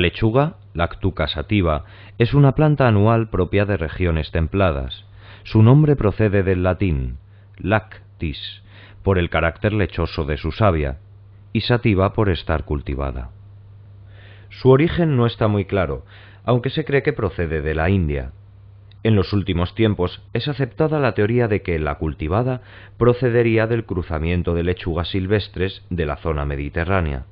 lechuga, Lactuca sativa, es una planta anual propia de regiones templadas. Su nombre procede del latín lactis, por el carácter lechoso de su savia, y sativa por estar cultivada. Su origen no está muy claro, aunque se cree que procede de la India. En los últimos tiempos es aceptada la teoría de que la cultivada procedería del cruzamiento de lechugas silvestres de la zona mediterránea.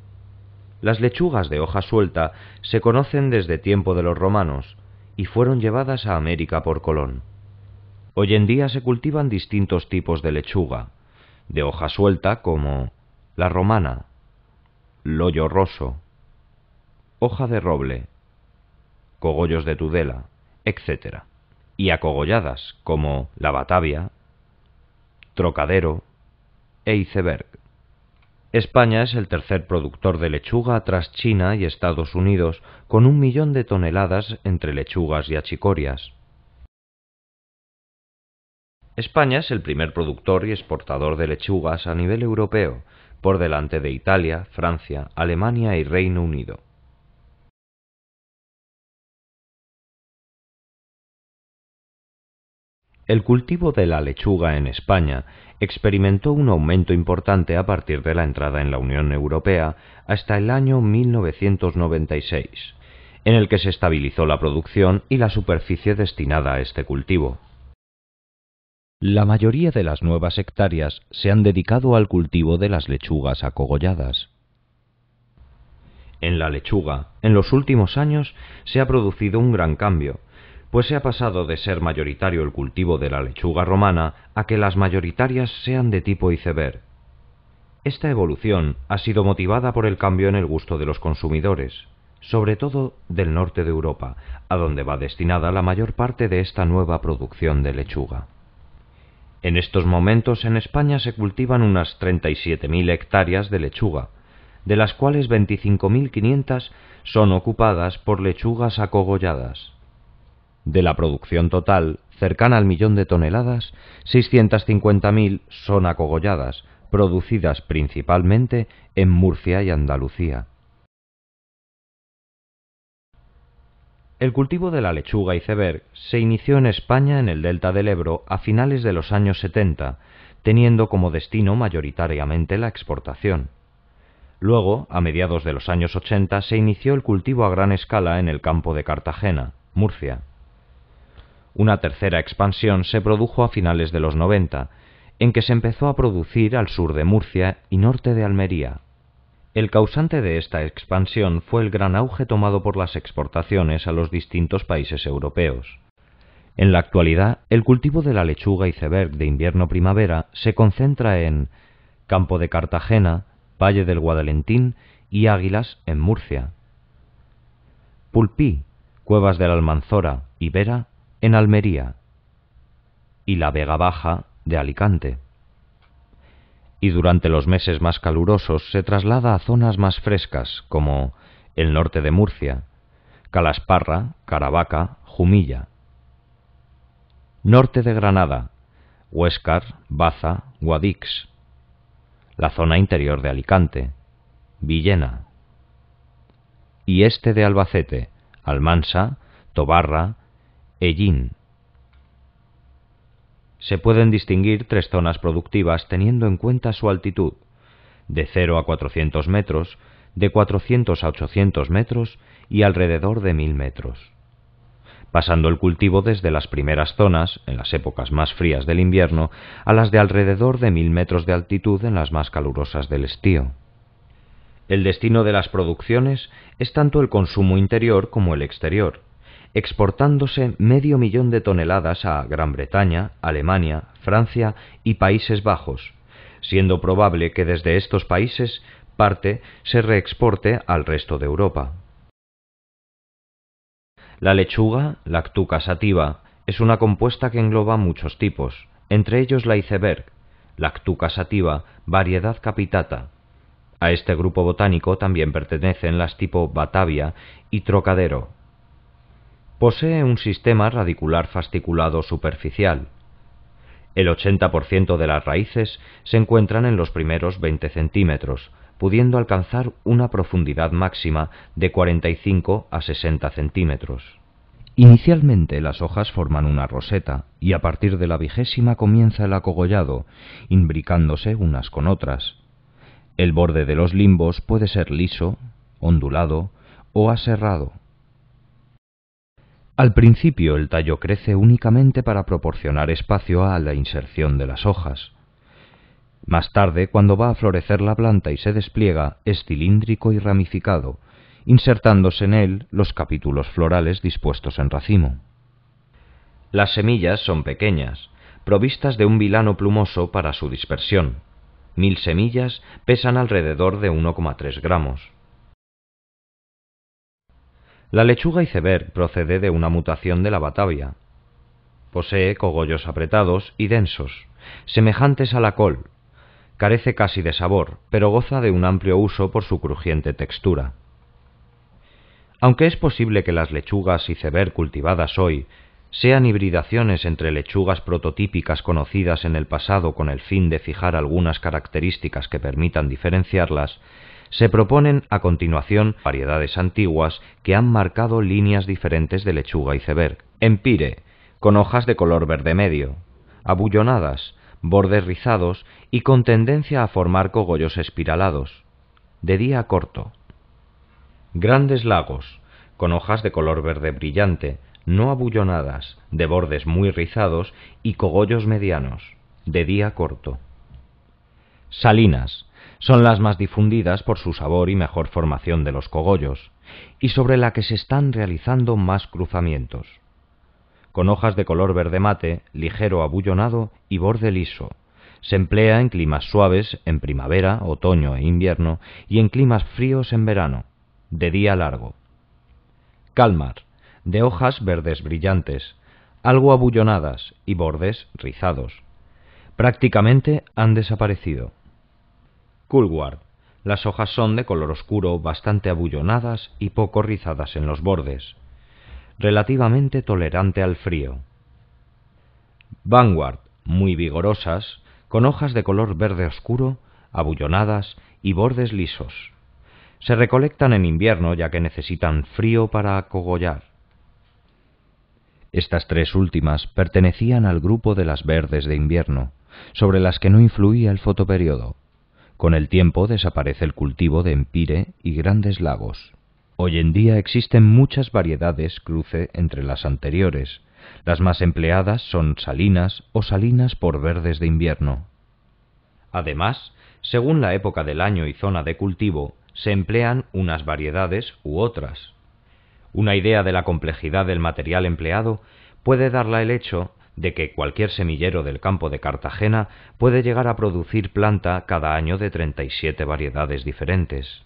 Las lechugas de hoja suelta se conocen desde tiempo de los romanos y fueron llevadas a América por Colón. Hoy en día se cultivan distintos tipos de lechuga, de hoja suelta como la romana, loyo roso, hoja de roble, cogollos de tudela, etc. Y acogolladas como la batavia, trocadero e iceberg. España es el tercer productor de lechuga tras China y Estados Unidos, con un millón de toneladas entre lechugas y achicorias. España es el primer productor y exportador de lechugas a nivel europeo, por delante de Italia, Francia, Alemania y Reino Unido. El cultivo de la lechuga en España experimentó un aumento importante a partir de la entrada en la Unión Europea hasta el año 1996, en el que se estabilizó la producción y la superficie destinada a este cultivo. La mayoría de las nuevas hectáreas se han dedicado al cultivo de las lechugas acogolladas. En la lechuga, en los últimos años, se ha producido un gran cambio, pues se ha pasado de ser mayoritario el cultivo de la lechuga romana a que las mayoritarias sean de tipo iceberg. Esta evolución ha sido motivada por el cambio en el gusto de los consumidores, sobre todo del norte de Europa, a donde va destinada la mayor parte de esta nueva producción de lechuga. En estos momentos en España se cultivan unas 37.000 hectáreas de lechuga, de las cuales 25.500 son ocupadas por lechugas acogolladas. De la producción total, cercana al millón de toneladas, 650.000 son acogolladas, producidas principalmente en Murcia y Andalucía. El cultivo de la lechuga y iceberg se inició en España en el delta del Ebro a finales de los años 70, teniendo como destino mayoritariamente la exportación. Luego, a mediados de los años 80, se inició el cultivo a gran escala en el campo de Cartagena, Murcia. Una tercera expansión se produjo a finales de los 90, en que se empezó a producir al sur de Murcia y norte de Almería. El causante de esta expansión fue el gran auge tomado por las exportaciones a los distintos países europeos. En la actualidad, el cultivo de la lechuga y de invierno-primavera se concentra en Campo de Cartagena, Valle del Guadalentín y Águilas en Murcia. Pulpí, Cuevas de la Almanzora y Vera en Almería y la Vega Baja de Alicante. Y durante los meses más calurosos se traslada a zonas más frescas como el norte de Murcia, Calasparra, Caravaca, Jumilla. Norte de Granada, Huescar, Baza, Guadix. La zona interior de Alicante, Villena. Y este de Albacete, Almansa, Tobarra, Ellín. Se pueden distinguir tres zonas productivas teniendo en cuenta su altitud, de 0 a 400 metros, de 400 a 800 metros y alrededor de 1000 metros. Pasando el cultivo desde las primeras zonas, en las épocas más frías del invierno, a las de alrededor de 1000 metros de altitud en las más calurosas del estío. El destino de las producciones es tanto el consumo interior como el exterior, exportándose medio millón de toneladas a Gran Bretaña, Alemania, Francia y Países Bajos, siendo probable que desde estos países parte se reexporte al resto de Europa. La lechuga, Lactuca sativa, es una compuesta que engloba muchos tipos, entre ellos la iceberg, Lactuca sativa, variedad capitata. A este grupo botánico también pertenecen las tipo Batavia y Trocadero. Posee un sistema radicular fasticulado superficial. El 80% de las raíces se encuentran en los primeros 20 centímetros, pudiendo alcanzar una profundidad máxima de 45 a 60 centímetros. Inicialmente las hojas forman una roseta y a partir de la vigésima comienza el acogollado, imbricándose unas con otras. El borde de los limbos puede ser liso, ondulado o aserrado. Al principio el tallo crece únicamente para proporcionar espacio a la inserción de las hojas. Más tarde, cuando va a florecer la planta y se despliega, es cilíndrico y ramificado, insertándose en él los capítulos florales dispuestos en racimo. Las semillas son pequeñas, provistas de un vilano plumoso para su dispersión. Mil semillas pesan alrededor de 1,3 gramos. La lechuga iceberg procede de una mutación de la batavia. Posee cogollos apretados y densos, semejantes a la col. Carece casi de sabor, pero goza de un amplio uso por su crujiente textura. Aunque es posible que las lechugas iceberg cultivadas hoy sean hibridaciones entre lechugas prototípicas conocidas en el pasado con el fin de fijar algunas características que permitan diferenciarlas, se proponen a continuación variedades antiguas que han marcado líneas diferentes de lechuga y iceberg. Empire, con hojas de color verde medio, abullonadas, bordes rizados y con tendencia a formar cogollos espiralados. De día corto. Grandes lagos, con hojas de color verde brillante, no abullonadas, de bordes muy rizados y cogollos medianos, de día corto. Salinas, son las más difundidas por su sabor y mejor formación de los cogollos, y sobre la que se están realizando más cruzamientos. Con hojas de color verde mate, ligero abullonado y borde liso. Se emplea en climas suaves en primavera, otoño e invierno y en climas fríos en verano, de día largo. Calmar, de hojas verdes brillantes, algo abullonadas y bordes rizados. Prácticamente han desaparecido. Coolward. Las hojas son de color oscuro, bastante abullonadas y poco rizadas en los bordes. Relativamente tolerante al frío. Vanguard, muy vigorosas, con hojas de color verde oscuro, abullonadas y bordes lisos. Se recolectan en invierno ya que necesitan frío para acogollar. Estas tres últimas pertenecían al grupo de las verdes de invierno, sobre las que no influía el fotoperiodo. Con el tiempo desaparece el cultivo de empire y grandes lagos. Hoy en día existen muchas variedades cruce entre las anteriores. Las más empleadas son salinas o salinas por verdes de invierno. Además, según la época del año y zona de cultivo, se emplean unas variedades u otras. Una idea de la complejidad del material empleado puede darla el hecho de que cualquier semillero del campo de Cartagena puede llegar a producir planta cada año de 37 variedades diferentes.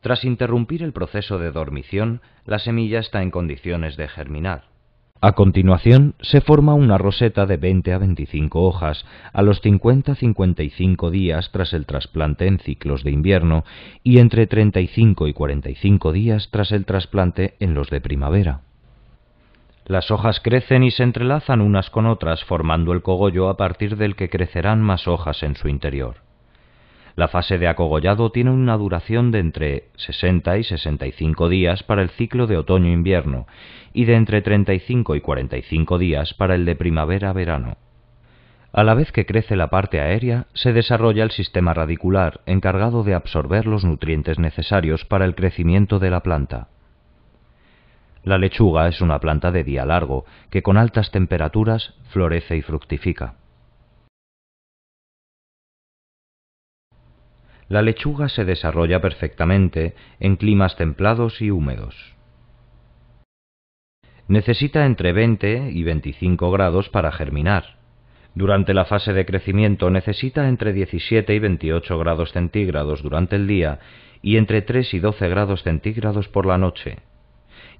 Tras interrumpir el proceso de dormición, la semilla está en condiciones de germinar. A continuación, se forma una roseta de 20 a 25 hojas a los 50-55 días tras el trasplante en ciclos de invierno y entre 35 y 45 días tras el trasplante en los de primavera. Las hojas crecen y se entrelazan unas con otras formando el cogollo a partir del que crecerán más hojas en su interior. La fase de acogollado tiene una duración de entre 60 y 65 días para el ciclo de otoño-invierno y de entre 35 y 45 días para el de primavera-verano. A la vez que crece la parte aérea, se desarrolla el sistema radicular encargado de absorber los nutrientes necesarios para el crecimiento de la planta. La lechuga es una planta de día largo que con altas temperaturas florece y fructifica. La lechuga se desarrolla perfectamente en climas templados y húmedos. Necesita entre 20 y 25 grados para germinar. Durante la fase de crecimiento necesita entre 17 y 28 grados centígrados durante el día y entre 3 y 12 grados centígrados por la noche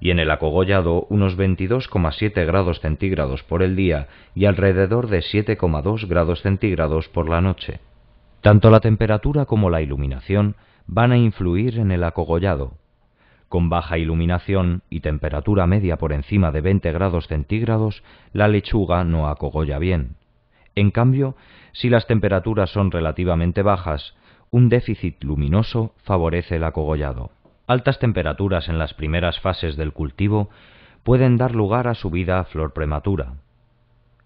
y en el acogollado unos 22,7 grados centígrados por el día y alrededor de 7,2 grados centígrados por la noche. Tanto la temperatura como la iluminación van a influir en el acogollado. Con baja iluminación y temperatura media por encima de 20 grados centígrados, la lechuga no acogolla bien. En cambio, si las temperaturas son relativamente bajas, un déficit luminoso favorece el acogollado. Altas temperaturas en las primeras fases del cultivo pueden dar lugar a subida a flor prematura.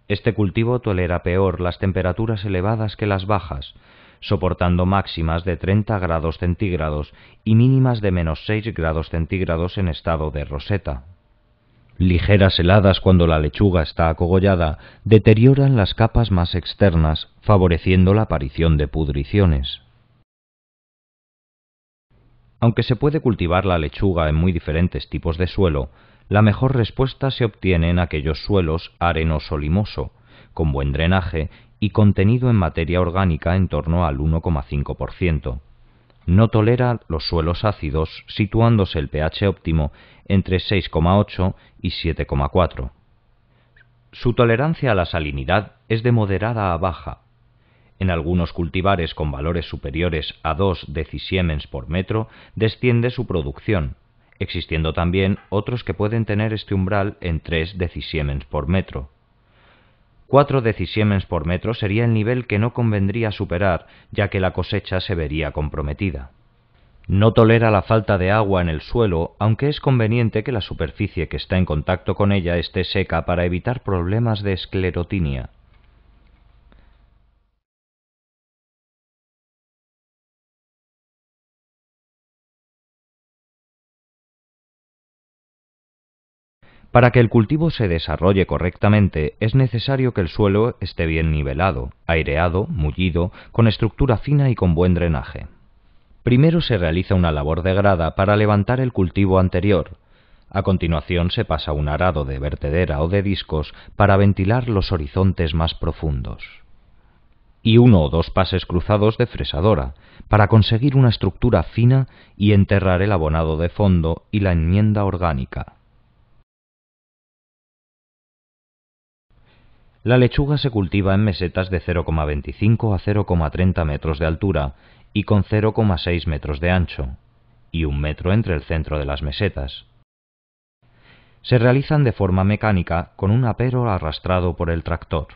Este cultivo tolera peor las temperaturas elevadas que las bajas, soportando máximas de 30 grados centígrados y mínimas de menos 6 grados centígrados en estado de roseta. Ligeras heladas cuando la lechuga está acogollada deterioran las capas más externas, favoreciendo la aparición de pudriciones. Aunque se puede cultivar la lechuga en muy diferentes tipos de suelo, la mejor respuesta se obtiene en aquellos suelos arenoso limoso, con buen drenaje y contenido en materia orgánica en torno al 1,5%. No tolera los suelos ácidos, situándose el pH óptimo entre 6,8 y 7,4. Su tolerancia a la salinidad es de moderada a baja, en algunos cultivares con valores superiores a 2 decisiemens por metro desciende su producción, existiendo también otros que pueden tener este umbral en 3 decisiemens por metro. 4 decisiemens por metro sería el nivel que no convendría superar, ya que la cosecha se vería comprometida. No tolera la falta de agua en el suelo, aunque es conveniente que la superficie que está en contacto con ella esté seca para evitar problemas de esclerotinia. Para que el cultivo se desarrolle correctamente es necesario que el suelo esté bien nivelado, aireado, mullido, con estructura fina y con buen drenaje. Primero se realiza una labor de grada para levantar el cultivo anterior. A continuación se pasa un arado de vertedera o de discos para ventilar los horizontes más profundos. Y uno o dos pases cruzados de fresadora para conseguir una estructura fina y enterrar el abonado de fondo y la enmienda orgánica. La lechuga se cultiva en mesetas de 0,25 a 0,30 metros de altura y con 0,6 metros de ancho, y un metro entre el centro de las mesetas. Se realizan de forma mecánica con un apero arrastrado por el tractor.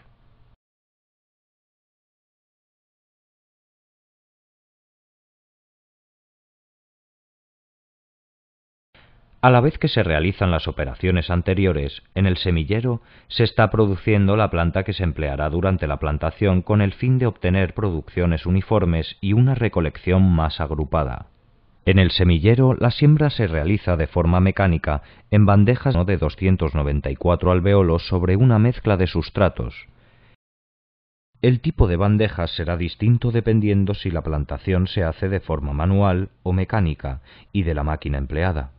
A la vez que se realizan las operaciones anteriores, en el semillero se está produciendo la planta que se empleará durante la plantación con el fin de obtener producciones uniformes y una recolección más agrupada. En el semillero la siembra se realiza de forma mecánica en bandejas de 294 alveolos sobre una mezcla de sustratos. El tipo de bandejas será distinto dependiendo si la plantación se hace de forma manual o mecánica y de la máquina empleada.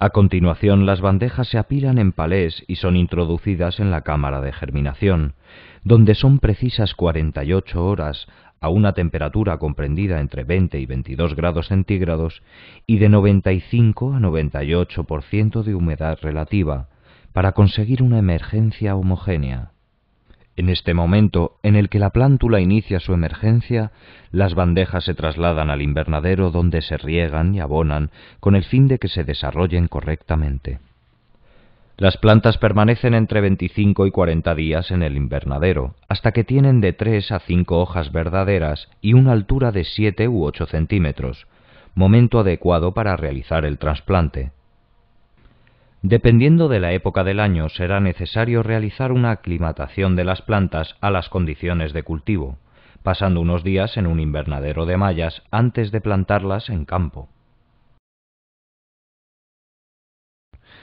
A continuación, las bandejas se apilan en palés y son introducidas en la cámara de germinación, donde son precisas 48 horas a una temperatura comprendida entre 20 y 22 grados centígrados y de 95 a 98% de humedad relativa, para conseguir una emergencia homogénea. En este momento en el que la plántula inicia su emergencia, las bandejas se trasladan al invernadero donde se riegan y abonan con el fin de que se desarrollen correctamente. Las plantas permanecen entre 25 y 40 días en el invernadero, hasta que tienen de 3 a 5 hojas verdaderas y una altura de 7 u 8 centímetros, momento adecuado para realizar el trasplante. Dependiendo de la época del año será necesario realizar una aclimatación de las plantas a las condiciones de cultivo, pasando unos días en un invernadero de mallas antes de plantarlas en campo.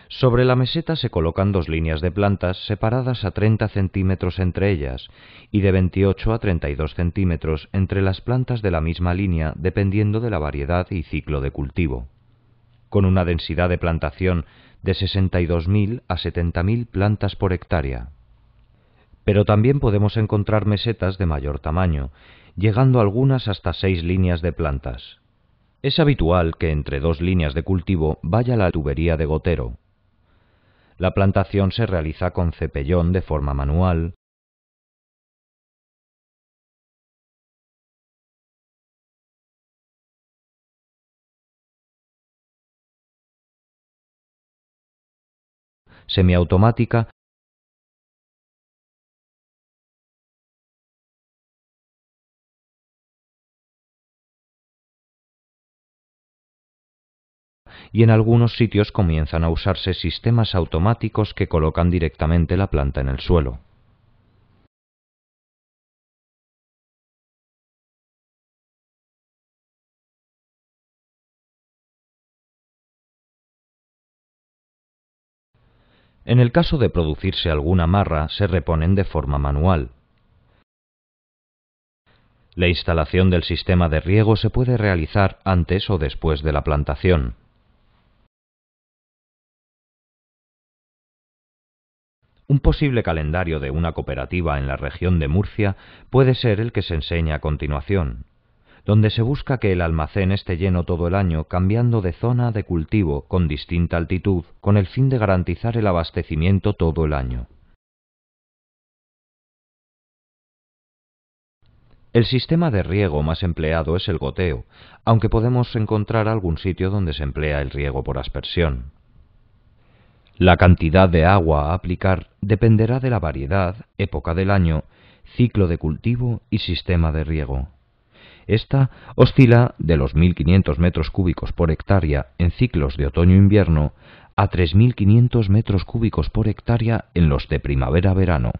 Sobre la meseta se colocan dos líneas de plantas separadas a 30 centímetros entre ellas y de 28 a 32 centímetros entre las plantas de la misma línea dependiendo de la variedad y ciclo de cultivo con una densidad de plantación de 62.000 a 70.000 plantas por hectárea. Pero también podemos encontrar mesetas de mayor tamaño, llegando algunas hasta seis líneas de plantas. Es habitual que entre dos líneas de cultivo vaya la tubería de gotero. La plantación se realiza con cepellón de forma manual, semiautomática y en algunos sitios comienzan a usarse sistemas automáticos que colocan directamente la planta en el suelo. En el caso de producirse alguna marra, se reponen de forma manual. La instalación del sistema de riego se puede realizar antes o después de la plantación. Un posible calendario de una cooperativa en la región de Murcia puede ser el que se enseña a continuación donde se busca que el almacén esté lleno todo el año, cambiando de zona de cultivo con distinta altitud, con el fin de garantizar el abastecimiento todo el año. El sistema de riego más empleado es el goteo, aunque podemos encontrar algún sitio donde se emplea el riego por aspersión. La cantidad de agua a aplicar dependerá de la variedad, época del año, ciclo de cultivo y sistema de riego. Esta oscila de los 1.500 metros cúbicos por hectárea en ciclos de otoño-invierno a 3.500 metros cúbicos por hectárea en los de primavera-verano.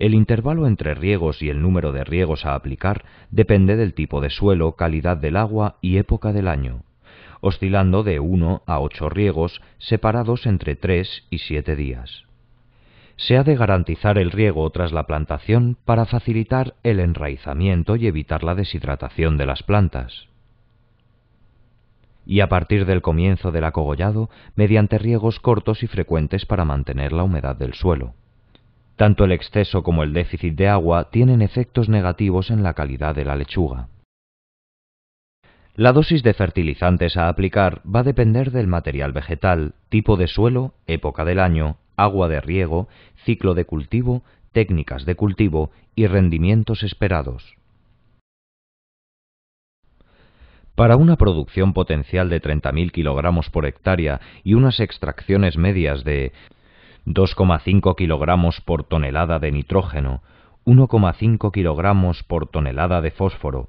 El intervalo entre riegos y el número de riegos a aplicar depende del tipo de suelo, calidad del agua y época del año, oscilando de 1 a 8 riegos separados entre 3 y 7 días se ha de garantizar el riego tras la plantación para facilitar el enraizamiento y evitar la deshidratación de las plantas. Y a partir del comienzo del acogollado, mediante riegos cortos y frecuentes para mantener la humedad del suelo. Tanto el exceso como el déficit de agua tienen efectos negativos en la calidad de la lechuga. La dosis de fertilizantes a aplicar va a depender del material vegetal, tipo de suelo, época del año agua de riego, ciclo de cultivo, técnicas de cultivo y rendimientos esperados. Para una producción potencial de 30.000 kilogramos por hectárea y unas extracciones medias de 2,5 kilogramos por tonelada de nitrógeno, 1,5 kilogramos por tonelada de fósforo,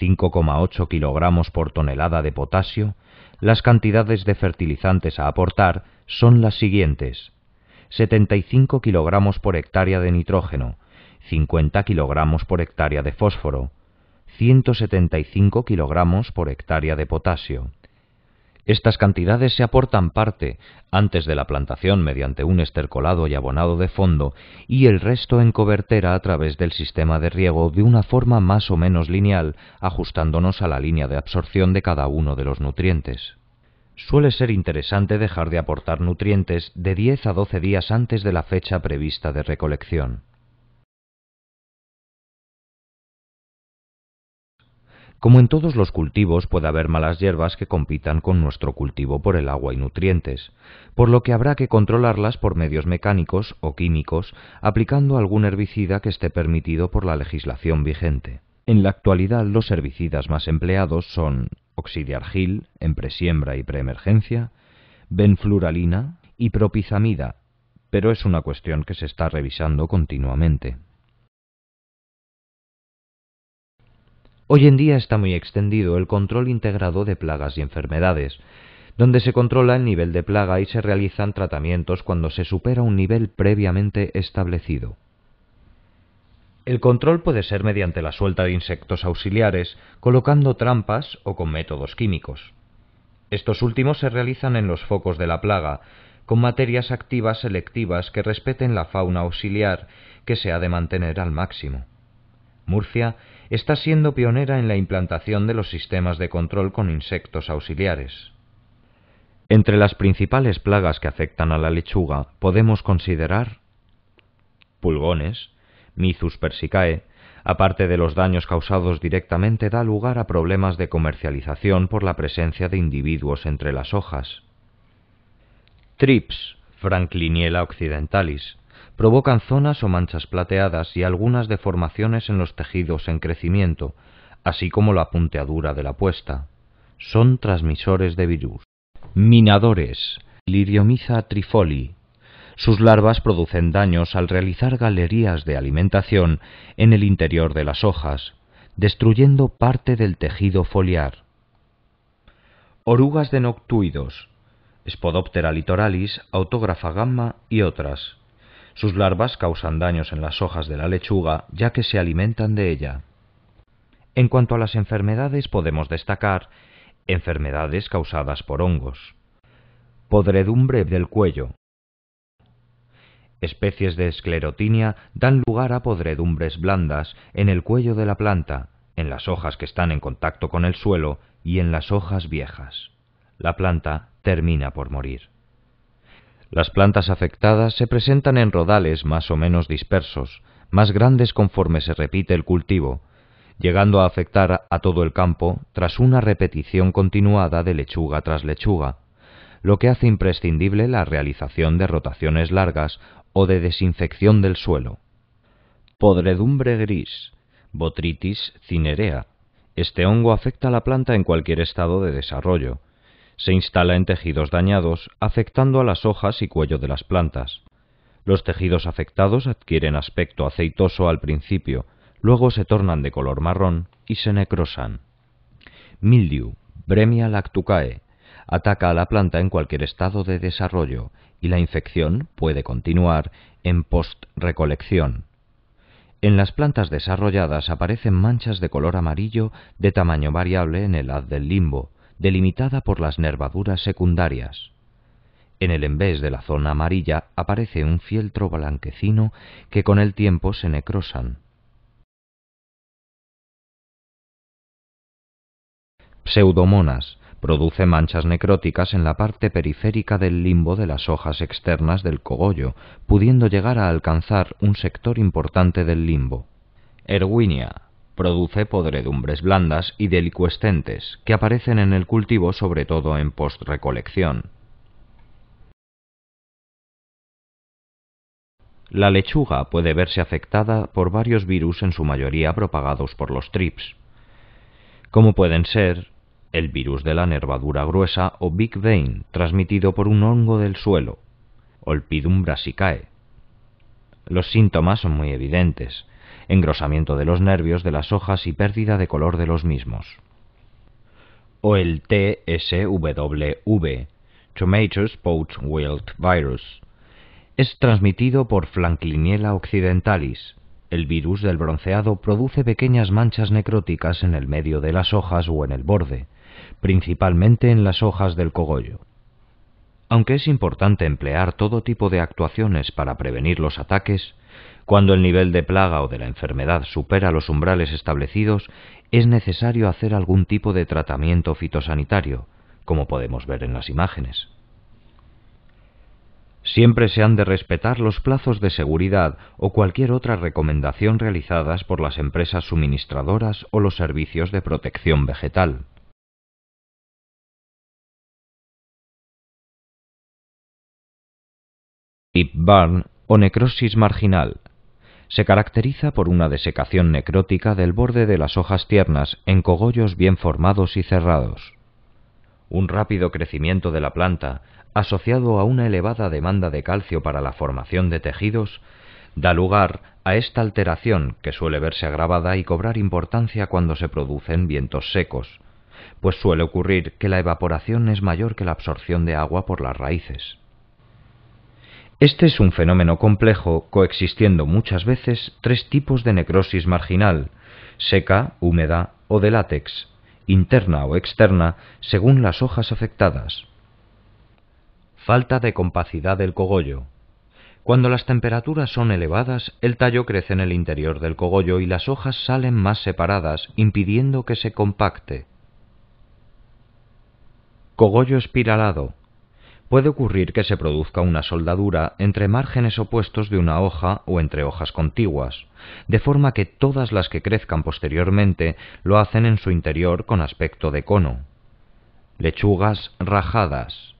5,8 kilogramos por tonelada de potasio, las cantidades de fertilizantes a aportar son las siguientes. 75 kilogramos por hectárea de nitrógeno, 50 kilogramos por hectárea de fósforo, 175 kilogramos por hectárea de potasio. Estas cantidades se aportan parte antes de la plantación mediante un estercolado y abonado de fondo y el resto en cobertera a través del sistema de riego de una forma más o menos lineal, ajustándonos a la línea de absorción de cada uno de los nutrientes suele ser interesante dejar de aportar nutrientes de 10 a 12 días antes de la fecha prevista de recolección. Como en todos los cultivos puede haber malas hierbas que compitan con nuestro cultivo por el agua y nutrientes, por lo que habrá que controlarlas por medios mecánicos o químicos, aplicando algún herbicida que esté permitido por la legislación vigente. En la actualidad los herbicidas más empleados son Oxidiargil en presiembra y preemergencia, benfluralina y propizamida, pero es una cuestión que se está revisando continuamente. Hoy en día está muy extendido el control integrado de plagas y enfermedades, donde se controla el nivel de plaga y se realizan tratamientos cuando se supera un nivel previamente establecido. El control puede ser mediante la suelta de insectos auxiliares, colocando trampas o con métodos químicos. Estos últimos se realizan en los focos de la plaga, con materias activas selectivas que respeten la fauna auxiliar que se ha de mantener al máximo. Murcia está siendo pionera en la implantación de los sistemas de control con insectos auxiliares. Entre las principales plagas que afectan a la lechuga podemos considerar pulgones, Mizus persicae, aparte de los daños causados directamente, da lugar a problemas de comercialización por la presencia de individuos entre las hojas. Trips, Frankliniela occidentalis, provocan zonas o manchas plateadas y algunas deformaciones en los tejidos en crecimiento, así como la punteadura de la puesta. Son transmisores de virus. Minadores, Liriomiza trifoli, sus larvas producen daños al realizar galerías de alimentación en el interior de las hojas, destruyendo parte del tejido foliar. Orugas de noctuidos, Spodoptera litoralis, Autógrafa gamma y otras. Sus larvas causan daños en las hojas de la lechuga ya que se alimentan de ella. En cuanto a las enfermedades podemos destacar enfermedades causadas por hongos. Podredumbre del cuello, Especies de esclerotinia dan lugar a podredumbres blandas en el cuello de la planta, en las hojas que están en contacto con el suelo y en las hojas viejas. La planta termina por morir. Las plantas afectadas se presentan en rodales más o menos dispersos, más grandes conforme se repite el cultivo, llegando a afectar a todo el campo tras una repetición continuada de lechuga tras lechuga, lo que hace imprescindible la realización de rotaciones largas o de desinfección del suelo. Podredumbre gris, Botritis cinerea. Este hongo afecta a la planta en cualquier estado de desarrollo. Se instala en tejidos dañados, afectando a las hojas y cuello de las plantas. Los tejidos afectados adquieren aspecto aceitoso al principio, luego se tornan de color marrón y se necrosan. Mildiu. Bremia lactucae, ataca a la planta en cualquier estado de desarrollo y la infección puede continuar en post-recolección. En las plantas desarrolladas aparecen manchas de color amarillo de tamaño variable en el haz del limbo, delimitada por las nervaduras secundarias. En el envés de la zona amarilla aparece un fieltro blanquecino que con el tiempo se necrosan. Pseudomonas Produce manchas necróticas en la parte periférica del limbo de las hojas externas del cogollo, pudiendo llegar a alcanzar un sector importante del limbo. Erwinia. Produce podredumbres blandas y delicuescentes, que aparecen en el cultivo sobre todo en post-recolección. La lechuga puede verse afectada por varios virus en su mayoría propagados por los trips, como pueden ser el virus de la nervadura gruesa o Big Vein, transmitido por un hongo del suelo, si cae. Los síntomas son muy evidentes, engrosamiento de los nervios de las hojas y pérdida de color de los mismos. O el TSWV, Tomatoes Poach Wilt Virus, es transmitido por Flancliniela occidentalis. El virus del bronceado produce pequeñas manchas necróticas en el medio de las hojas o en el borde principalmente en las hojas del cogollo. Aunque es importante emplear todo tipo de actuaciones para prevenir los ataques, cuando el nivel de plaga o de la enfermedad supera los umbrales establecidos, es necesario hacer algún tipo de tratamiento fitosanitario, como podemos ver en las imágenes. Siempre se han de respetar los plazos de seguridad o cualquier otra recomendación realizadas por las empresas suministradoras o los servicios de protección vegetal. burn o necrosis marginal. Se caracteriza por una desecación necrótica del borde de las hojas tiernas en cogollos bien formados y cerrados. Un rápido crecimiento de la planta, asociado a una elevada demanda de calcio para la formación de tejidos, da lugar a esta alteración que suele verse agravada y cobrar importancia cuando se producen vientos secos, pues suele ocurrir que la evaporación es mayor que la absorción de agua por las raíces. Este es un fenómeno complejo, coexistiendo muchas veces tres tipos de necrosis marginal, seca, húmeda o de látex, interna o externa, según las hojas afectadas. Falta de compacidad del cogollo. Cuando las temperaturas son elevadas, el tallo crece en el interior del cogollo y las hojas salen más separadas, impidiendo que se compacte. Cogollo espiralado puede ocurrir que se produzca una soldadura entre márgenes opuestos de una hoja o entre hojas contiguas, de forma que todas las que crezcan posteriormente lo hacen en su interior con aspecto de cono. Lechugas rajadas.